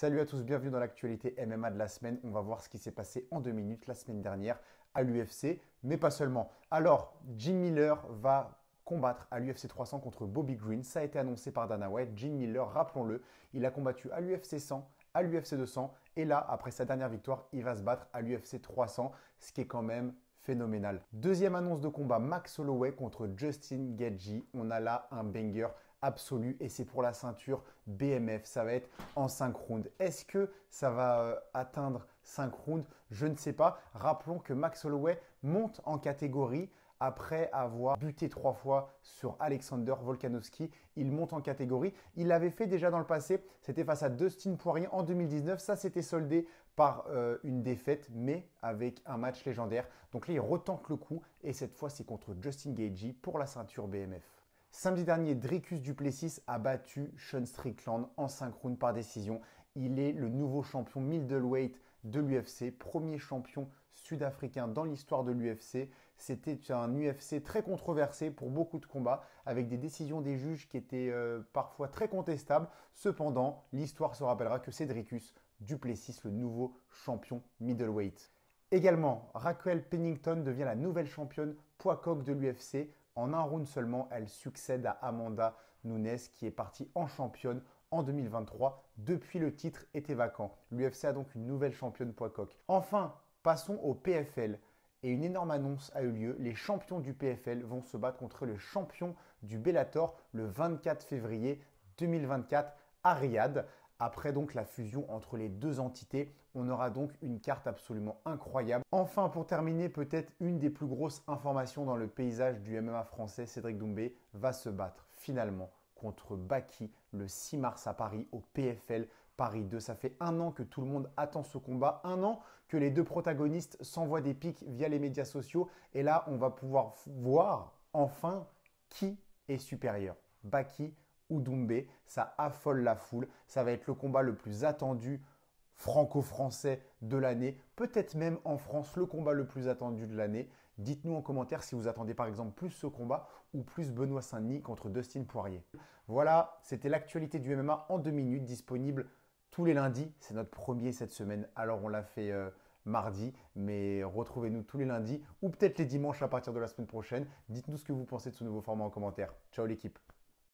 Salut à tous, bienvenue dans l'actualité MMA de la semaine. On va voir ce qui s'est passé en deux minutes la semaine dernière à l'UFC, mais pas seulement. Alors, Jim Miller va combattre à l'UFC 300 contre Bobby Green. Ça a été annoncé par Dana White. Jim Miller, rappelons-le, il a combattu à l'UFC 100, à l'UFC 200, et là, après sa dernière victoire, il va se battre à l'UFC 300, ce qui est quand même phénoménal. Deuxième annonce de combat, Max Holloway contre Justin Gaethje. On a là un banger absolu et c'est pour la ceinture BMF. Ça va être en 5 rounds. Est-ce que ça va euh, atteindre 5 rounds Je ne sais pas. Rappelons que Max Holloway monte en catégorie après avoir buté trois fois sur Alexander Volkanovski. Il monte en catégorie. Il l'avait fait déjà dans le passé. C'était face à Dustin Poirier en 2019. Ça s'était soldé par euh, une défaite, mais avec un match légendaire. Donc là, il retente le coup. Et cette fois, c'est contre Justin Gagey pour la ceinture BMF. Samedi dernier, Dricus Duplessis a battu Sean Strickland en 5 rounds par décision il est le nouveau champion middleweight de l'UFC, premier champion sud-africain dans l'histoire de l'UFC. C'était un UFC très controversé pour beaucoup de combats, avec des décisions des juges qui étaient euh, parfois très contestables. Cependant, l'histoire se rappellera que Cédricus Duplessis, le nouveau champion middleweight. Également, Raquel Pennington devient la nouvelle championne poids coq de l'UFC. En un round seulement, elle succède à Amanda Nunes qui est partie en championne en 2023 depuis le titre était vacant. L'UFC a donc une nouvelle championne poids coq. Enfin, passons au PFL. Et une énorme annonce a eu lieu, les champions du PFL vont se battre contre le champion du Bellator le 24 février 2024 à Riyad. Après donc la fusion entre les deux entités, on aura donc une carte absolument incroyable. Enfin, pour terminer, peut-être une des plus grosses informations dans le paysage du MMA français, Cédric Doumbé va se battre finalement contre Baki le 6 mars à Paris au PFL Paris 2. Ça fait un an que tout le monde attend ce combat, un an que les deux protagonistes s'envoient des pics via les médias sociaux et là on va pouvoir voir enfin qui est supérieur, Baki ou Doumbé. Ça affole la foule, ça va être le combat le plus attendu franco-français de l'année, peut-être même en France le combat le plus attendu de l'année. Dites-nous en commentaire si vous attendez par exemple plus ce combat ou plus Benoît Saint-Denis contre Dustin Poirier. Voilà, c'était l'actualité du MMA en deux minutes, disponible tous les lundis. C'est notre premier cette semaine, alors on l'a fait euh, mardi, mais retrouvez-nous tous les lundis ou peut-être les dimanches à partir de la semaine prochaine. Dites-nous ce que vous pensez de ce nouveau format en commentaire. Ciao l'équipe